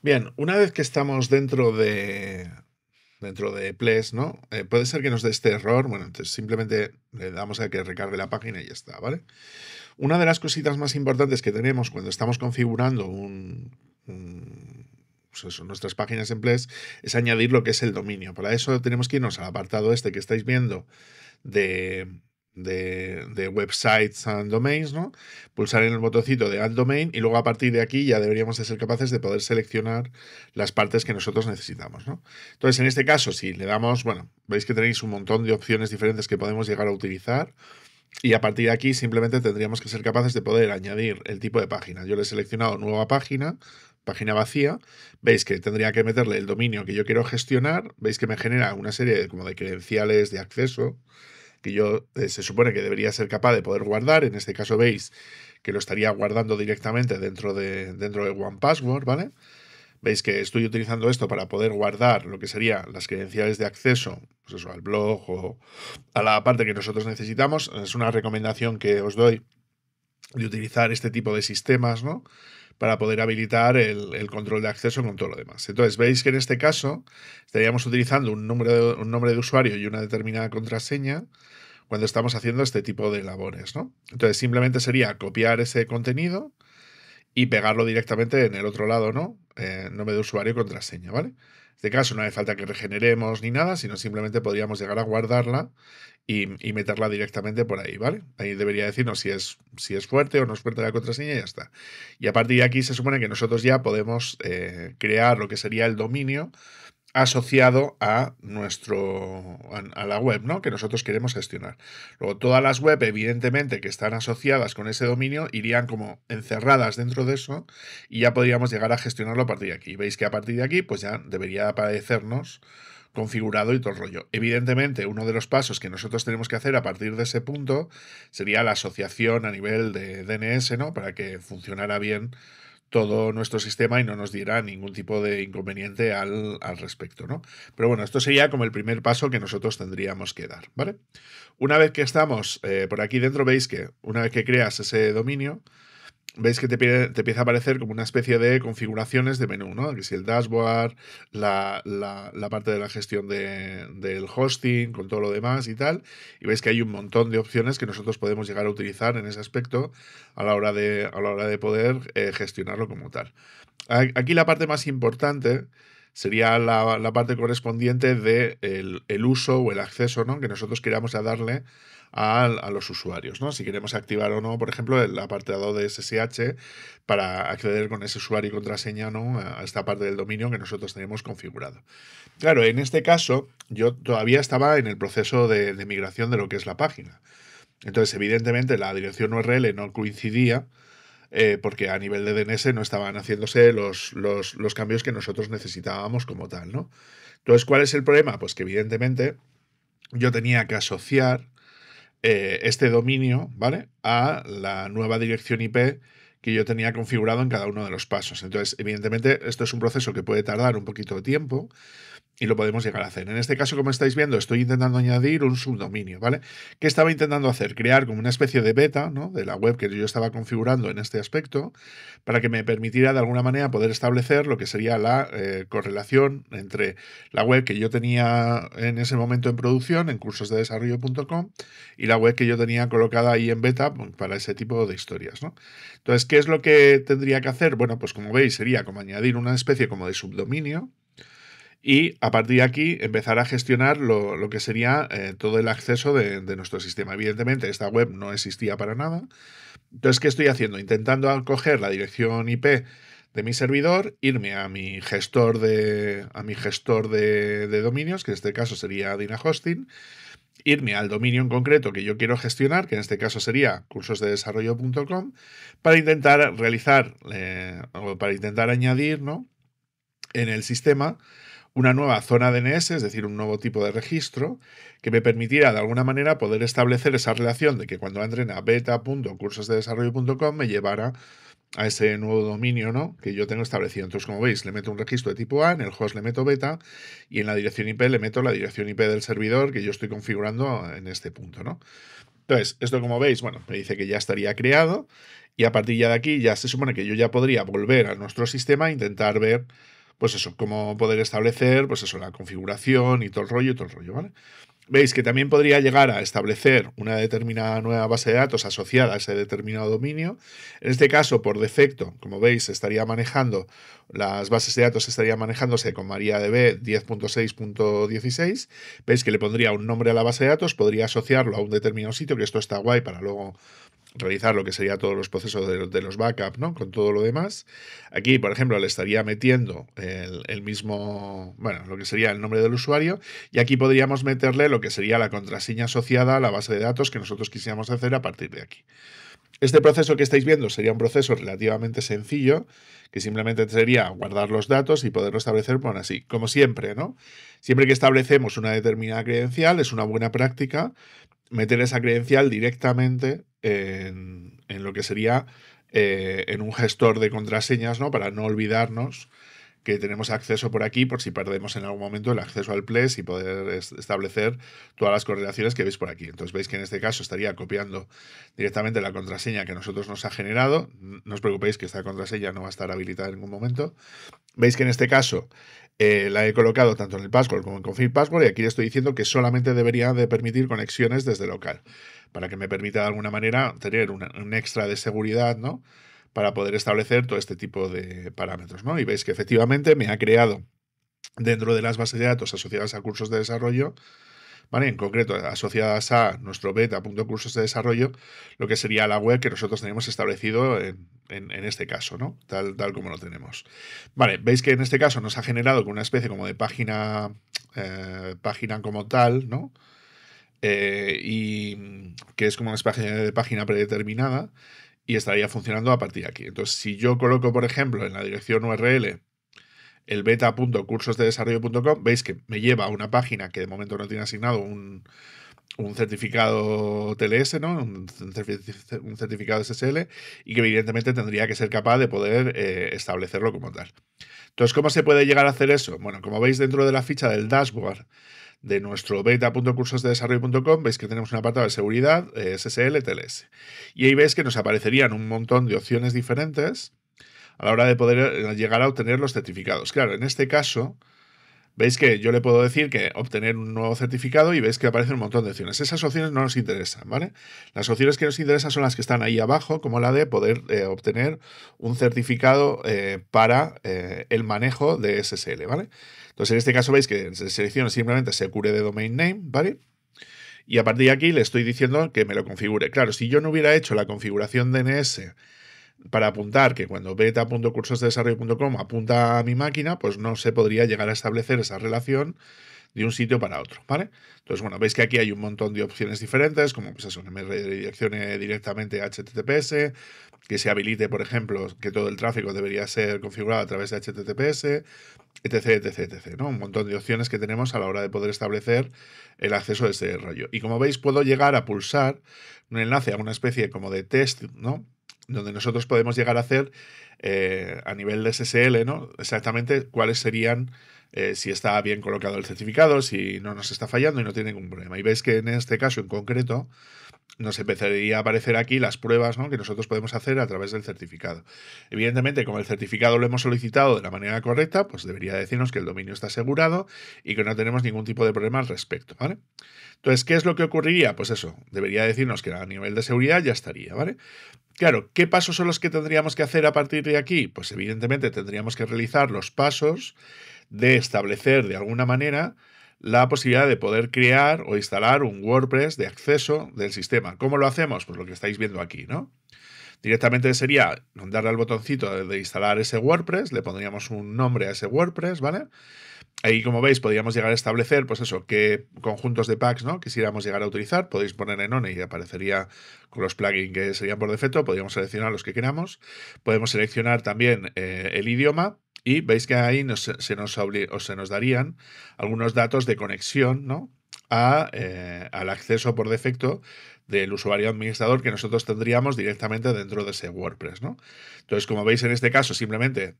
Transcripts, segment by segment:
Bien, una vez que estamos dentro de dentro de Ples, ¿no? Eh, puede ser que nos dé este error. Bueno, entonces simplemente le damos a que recargue la página y ya está, ¿vale? Una de las cositas más importantes que tenemos cuando estamos configurando un, pues nuestras páginas en Ples es añadir lo que es el dominio. Para eso tenemos que irnos al apartado este que estáis viendo de de, websites and domains, ¿no? Pulsar en el botoncito de add domain y luego a partir de aquí ya deberíamos de ser capaces de poder seleccionar las partes que nosotros necesitamos, ¿no? Entonces, en este caso, si le damos, bueno, veis que tenéis un montón de opciones diferentes que podemos llegar a utilizar. Y a partir de aquí simplemente tendríamos que ser capaces de poder añadir el tipo de página. Yo le he seleccionado nueva página, página vacía, veis que tendría que meterle el dominio que yo quiero gestionar, veis que me genera una serie como de credenciales de acceso, que yo eh, se supone que debería ser capaz de poder guardar. En este caso veis que lo estaría guardando directamente dentro de, dentro de One Password, ¿vale? Veis que estoy utilizando esto para poder guardar lo que serían las credenciales de acceso pues eso, al blog o a la parte que nosotros necesitamos. Es una recomendación que os doy de utilizar este tipo de sistemas, ¿no? para poder habilitar el, control de acceso con todo lo demás. Entonces, veis que en este caso estaríamos utilizando un nombre, de, usuario y una determinada contraseña cuando estamos haciendo este tipo de labores. ¿no? Entonces, simplemente sería copiar ese contenido y pegarlo directamente en el otro lado, ¿no? Eh, nombre de usuario y contraseña, ¿vale? este caso no hace falta que regeneremos ni nada, sino simplemente podríamos llegar a guardarla y, meterla directamente por ahí, ¿vale? Ahí debería decirnos si es, si es fuerte o no es fuerte la contraseña y ya está. Y a partir de aquí se supone que nosotros ya podemos eh, crear lo que sería el dominio asociado a nuestro a, la web, ¿no? Que nosotros queremos gestionar. Luego todas las web, evidentemente, que están asociadas con ese dominio, irían como encerradas dentro de eso y ya podríamos llegar a gestionarlo a partir de aquí. Veis que a partir de aquí, pues ya debería aparecernos configurado y todo el rollo. Evidentemente, uno de los pasos que nosotros tenemos que hacer a partir de ese punto sería la asociación a nivel de DNS, ¿no? Para que funcionara bien todo nuestro sistema y no nos diera ningún tipo de inconveniente al, al, respecto, ¿no? Pero bueno, esto sería como el primer paso que nosotros tendríamos que dar, ¿vale? Una vez que estamos eh, por aquí dentro, veis que una vez que creas ese dominio, veis que te, empieza a aparecer como una especie de configuraciones de menú, ¿no? Que si el dashboard, la, parte de la gestión de, del hosting, con todo lo demás y tal. Y veis que hay un montón de opciones que nosotros podemos llegar a utilizar en ese aspecto a la hora de, a la hora de poder eh, gestionarlo como tal. Aquí la parte más importante sería la, parte correspondiente del de el uso o el acceso ¿no? que nosotros queramos darle a, los usuarios, ¿no? Si queremos activar o no, por ejemplo, el apartado de SSH para acceder con ese usuario y contraseña, A esta parte del dominio que nosotros tenemos configurado. Claro, en este caso, yo todavía estaba en el proceso de, migración de lo que es la página. Entonces, evidentemente, la dirección URL no coincidía. Eh, porque a nivel de DNS no estaban haciéndose los, los, los, cambios que nosotros necesitábamos como tal, ¿no? Entonces, ¿cuál es el problema? Pues que evidentemente yo tenía que asociar eh, este dominio, ¿vale? A la nueva dirección IP que yo tenía configurado en cada uno de los pasos. Entonces, evidentemente, esto es un proceso que puede tardar un poquito de tiempo, y lo podemos llegar a hacer. En este caso, como estáis viendo, estoy intentando añadir un subdominio, ¿vale? ¿Qué estaba intentando hacer? Crear como una especie de beta, ¿no? De la web que yo estaba configurando en este aspecto, para que me permitiera de alguna manera poder establecer lo que sería la eh, correlación entre la web que yo tenía en ese momento en producción, en cursosdedesarrollo.com, y la web que yo tenía colocada ahí en beta pues, para ese tipo de historias, ¿no? Entonces, ¿qué es lo que tendría que hacer? Bueno, pues como veis, sería como añadir una especie como de subdominio, y a partir de aquí empezar a gestionar lo, que sería eh, todo el acceso de, nuestro sistema. Evidentemente, esta web no existía para nada. Entonces, ¿qué estoy haciendo? Intentando coger la dirección IP de mi servidor, irme a mi gestor de, a mi gestor de, dominios, que en este caso sería Dynahosting, irme al dominio en concreto que yo quiero gestionar, que en este caso sería cursosdedesarrollo.com, para intentar realizar eh, o para intentar añadir ¿no? en el sistema una nueva zona DNS, es decir, un nuevo tipo de registro, que me permitirá de alguna manera poder establecer esa relación de que cuando entren a beta.cursosdesarrollo.com me llevara a ese nuevo dominio ¿no? que yo tengo establecido. Entonces, como veis, le meto un registro de tipo A, en el host le meto beta y en la dirección IP le meto la dirección IP del servidor que yo estoy configurando en este punto. ¿no? Entonces, esto como veis, bueno, me dice que ya estaría creado y a partir de aquí ya se supone que yo ya podría volver a nuestro sistema e intentar ver pues eso, cómo poder establecer, pues eso, la configuración y todo el rollo, y todo el rollo, ¿vale? veis que también podría llegar a establecer una determinada nueva base de datos asociada a ese determinado dominio. En este caso, por defecto, como veis, estaría manejando, las bases de datos estarían manejándose con MariaDB 10.6.16. Veis que le pondría un nombre a la base de datos, podría asociarlo a un determinado sitio, que esto está guay para luego realizar lo que sería todos los procesos de, los backups, ¿no? Con todo lo demás. Aquí, por ejemplo, le estaría metiendo el, el mismo, bueno, lo que sería el nombre del usuario. Y aquí podríamos meterle lo que sería la contraseña asociada a la base de datos que nosotros quisiéramos hacer a partir de aquí. Este proceso que estáis viendo sería un proceso relativamente sencillo, que simplemente sería guardar los datos y poderlo establecer por así, como siempre, ¿no? Siempre que establecemos una determinada credencial, es una buena práctica meter esa credencial directamente en, lo que sería eh, en un gestor de contraseñas, ¿no? Para no olvidarnos que tenemos acceso por aquí por si perdemos en algún momento el acceso al PLES y poder establecer todas las correlaciones que veis por aquí. Entonces veis que en este caso estaría copiando directamente la contraseña que nosotros nos ha generado. No os preocupéis que esta contraseña no va a estar habilitada en ningún momento. Veis que en este caso eh, la he colocado tanto en el password como en config password y aquí le estoy diciendo que solamente debería de permitir conexiones desde local para que me permita de alguna manera tener un extra de seguridad, ¿no? para poder establecer todo este tipo de parámetros. ¿no? Y veis que efectivamente me ha creado dentro de las bases de datos asociadas a cursos de desarrollo, ¿vale? en concreto asociadas a nuestro beta.cursos de desarrollo, lo que sería la web que nosotros tenemos establecido en, este caso, ¿no? tal, tal como lo tenemos. Vale, veis que en este caso nos ha generado con una especie como de página, eh, página como tal, ¿no? Eh, y que es como una especie de página predeterminada y estaría funcionando a partir de aquí. Entonces, si yo coloco, por ejemplo, en la dirección URL el beta.cursosdedesarrollo.com, veis que me lleva a una página que de momento no tiene asignado un, un certificado TLS, ¿no? Un, certificado SSL y que evidentemente tendría que ser capaz de poder eh, establecerlo como tal. Entonces, ¿cómo se puede llegar a hacer eso? Bueno, como veis dentro de la ficha del dashboard de nuestro beta.cursosdedesarrollo.com, veis que tenemos una pata de seguridad, eh, SSL, TLS. Y ahí veis que nos aparecerían un montón de opciones diferentes a la hora de poder eh, llegar a obtener los certificados. Claro, en este caso Veis que yo le puedo decir que obtener un nuevo certificado y veis que aparecen un montón de opciones. Esas opciones no nos interesan, ¿vale? Las opciones que nos interesan son las que están ahí abajo, como la de poder eh, obtener un certificado eh, para eh, el manejo de SSL, ¿vale? Entonces, en este caso veis que se selecciona simplemente se cure de domain name, ¿vale? Y a partir de aquí le estoy diciendo que me lo configure. Claro, si yo no hubiera hecho la configuración DNS para apuntar que cuando beta.cursosdesarrollo.com apunta a mi máquina, pues no se podría llegar a establecer esa relación de un sitio para otro, ¿vale? Entonces, bueno, veis que aquí hay un montón de opciones diferentes, como pues eso, que me redireccione directamente a HTTPS, que se habilite, por ejemplo, que todo el tráfico debería ser configurado a través de HTTPS, etc, etc, ¿no? Un montón de opciones que tenemos a la hora de poder establecer el acceso de ese rollo. Y como veis, puedo llegar a pulsar un enlace a una especie como de test, ¿no? donde nosotros podemos llegar a hacer eh, a nivel de SSL, ¿no? Exactamente cuáles serían, eh, si está bien colocado el certificado, si no nos está fallando y no tiene ningún problema. Y veis que en este caso en concreto nos empezaría a aparecer aquí las pruebas que nosotros podemos hacer a través del certificado. Evidentemente, como el certificado lo hemos solicitado de la manera correcta, pues debería decirnos que el dominio está asegurado y que no tenemos ningún tipo de problema al respecto, ¿vale? Entonces, ¿qué es lo que ocurriría? Pues eso, debería decirnos que a nivel de seguridad ya estaría, ¿vale? Claro, ¿qué pasos son los que tendríamos que hacer a partir de aquí? Pues evidentemente tendríamos que realizar los pasos de establecer de alguna manera la posibilidad de poder crear o instalar un WordPress de acceso del sistema. ¿Cómo lo hacemos? Pues lo que estáis viendo aquí, ¿no? Directamente sería darle al botoncito de instalar ese WordPress, le pondríamos un nombre a ese WordPress, ¿vale? Ahí, como veis, podríamos llegar a establecer, pues eso, qué conjuntos de packs ¿no? quisiéramos llegar a utilizar. Podéis poner en ONE y aparecería con los plugins que serían por defecto. Podríamos seleccionar los que queramos. Podemos seleccionar también eh, el idioma. Y veis que ahí se, nos se nos darían algunos datos de conexión ¿no? Eh, al acceso por defecto del usuario administrador que nosotros tendríamos directamente dentro de ese WordPress, ¿no? Entonces, como veis en este caso, simplemente,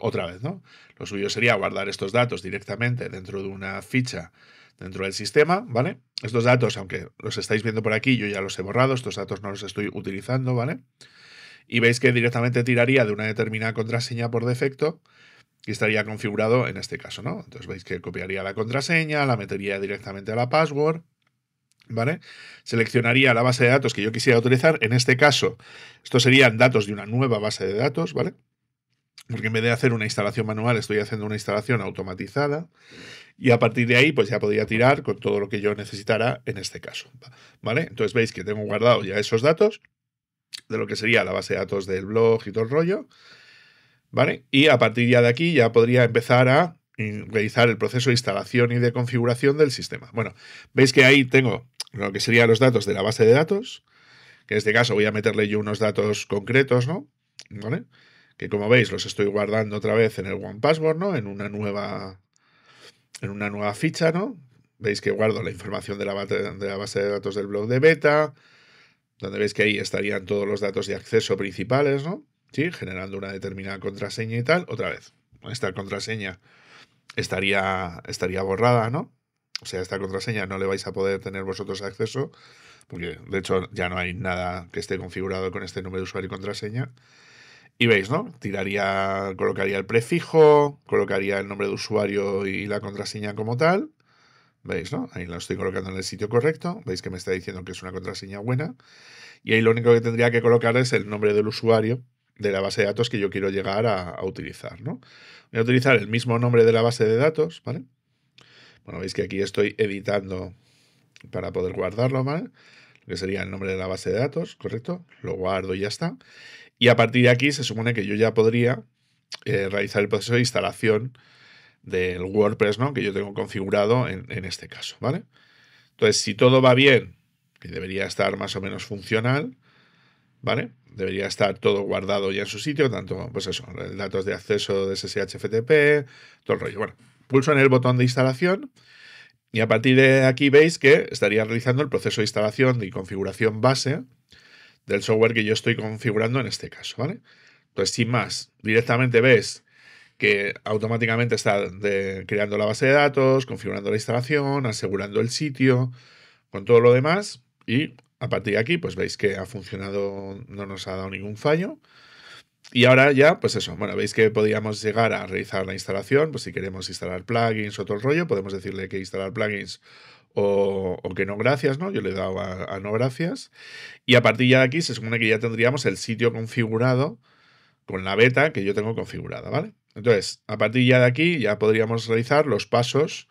otra vez, ¿no? Lo suyo sería guardar estos datos directamente dentro de una ficha dentro del sistema, ¿vale? Estos datos, aunque los estáis viendo por aquí, yo ya los he borrado, estos datos no los estoy utilizando, ¿vale? Y veis que directamente tiraría de una determinada contraseña por defecto y estaría configurado en este caso, ¿no? Entonces veis que copiaría la contraseña, la metería directamente a la password, ¿Vale? Seleccionaría la base de datos que yo quisiera utilizar. En este caso, estos serían datos de una nueva base de datos, ¿vale? Porque en vez de hacer una instalación manual, estoy haciendo una instalación automatizada. Y a partir de ahí, pues ya podría tirar con todo lo que yo necesitara en este caso. ¿Vale? Entonces veis que tengo guardado ya esos datos de lo que sería la base de datos del blog y todo el rollo. ¿Vale? Y a partir ya de aquí ya podría empezar a realizar el proceso de instalación y de configuración del sistema. Bueno, veis que ahí tengo lo que serían los datos de la base de datos, que en este caso voy a meterle yo unos datos concretos, ¿no? ¿Vale? Que como veis los estoy guardando otra vez en el One Password, ¿no? En una nueva, en una nueva ficha, ¿no? Veis que guardo la información de la, de la base de datos del blog de beta, donde veis que ahí estarían todos los datos de acceso principales, ¿no? Sí, generando una determinada contraseña y tal. Otra vez, esta contraseña estaría, estaría borrada, ¿no? O sea, esta contraseña no le vais a poder tener vosotros acceso, porque de hecho ya no hay nada que esté configurado con este nombre de usuario y contraseña. Y veis, ¿no? Tiraría, colocaría el prefijo, colocaría el nombre de usuario y la contraseña como tal. ¿Veis, no? Ahí lo estoy colocando en el sitio correcto. Veis que me está diciendo que es una contraseña buena. Y ahí lo único que tendría que colocar es el nombre del usuario de la base de datos que yo quiero llegar a, utilizar. ¿no? Voy a utilizar el mismo nombre de la base de datos, ¿vale? Bueno, veis que aquí estoy editando para poder guardarlo, mal, Lo que sería el nombre de la base de datos, ¿correcto? Lo guardo y ya está. Y a partir de aquí se supone que yo ya podría eh, realizar el proceso de instalación del WordPress, ¿no? Que yo tengo configurado en, en este caso, ¿vale? Entonces, si todo va bien, que debería estar más o menos funcional, ¿vale? debería estar todo guardado ya en su sitio, tanto, pues eso, datos de acceso de SSH FTP, todo el rollo. Bueno, pulso en el botón de instalación y a partir de aquí veis que estaría realizando el proceso de instalación y configuración base del software que yo estoy configurando en este caso, ¿vale? Entonces, sin más, directamente ves que automáticamente está creando la base de datos, configurando la instalación, asegurando el sitio, con todo lo demás y a partir de aquí, pues veis que ha funcionado, no nos ha dado ningún fallo. Y ahora ya, pues eso, bueno, veis que podríamos llegar a realizar la instalación, pues si queremos instalar plugins o todo el rollo, podemos decirle que instalar plugins o, que no gracias, ¿no? Yo le he dado a, no gracias. Y a partir de aquí se supone que ya tendríamos el sitio configurado con la beta que yo tengo configurada, ¿vale? Entonces, a partir ya de aquí ya podríamos realizar los pasos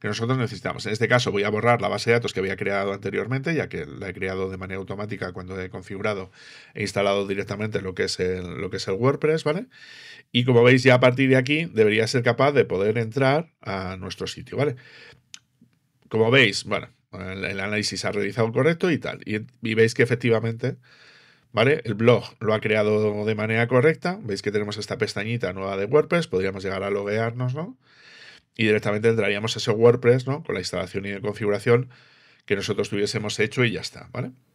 que nosotros necesitamos. En este caso voy a borrar la base de datos que había creado anteriormente, ya que la he creado de manera automática cuando he configurado e instalado directamente lo que es el, lo que es el WordPress, ¿vale? Y como veis ya a partir de aquí debería ser capaz de poder entrar a nuestro sitio, ¿vale? Como veis, bueno, el, análisis ha realizado correcto y tal. Y, y veis que efectivamente... ¿Vale? El blog lo ha creado de manera correcta. Veis que tenemos esta pestañita nueva de WordPress. Podríamos llegar a loguearnos, ¿no? y directamente entraríamos a ese WordPress, ¿no? Con la instalación y la configuración que nosotros tuviésemos hecho y ya está, ¿vale?